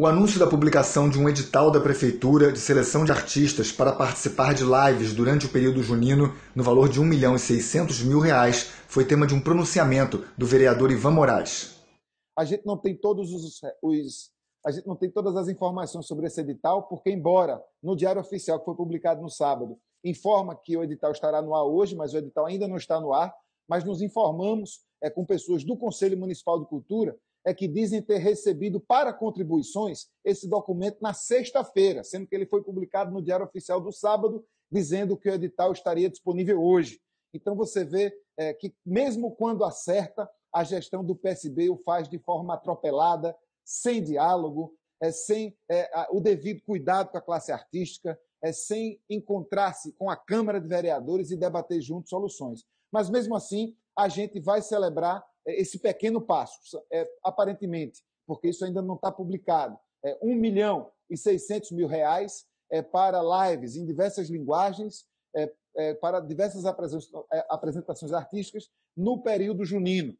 O anúncio da publicação de um edital da Prefeitura de seleção de artistas para participar de lives durante o período junino, no valor de 1 milhão e 600 mil reais, foi tema de um pronunciamento do vereador Ivan Moraes. A gente não tem todos os, os a gente não tem todas as informações sobre esse edital, porque embora no Diário Oficial que foi publicado no sábado informa que o edital estará no ar hoje, mas o edital ainda não está no ar, mas nos informamos é, com pessoas do Conselho Municipal de Cultura é que dizem ter recebido para contribuições esse documento na sexta-feira, sendo que ele foi publicado no Diário Oficial do sábado, dizendo que o edital estaria disponível hoje. Então você vê é, que, mesmo quando acerta, a gestão do PSB o faz de forma atropelada, sem diálogo, é, sem é, o devido cuidado com a classe artística, é, sem encontrar-se com a Câmara de Vereadores e debater juntos soluções. Mas mesmo assim, a gente vai celebrar é, esse pequeno passo, é, aparentemente, porque isso ainda não está publicado, é, 1 milhão e 600 mil reais é, para lives em diversas linguagens, é, é, para diversas é, apresentações artísticas no período junino.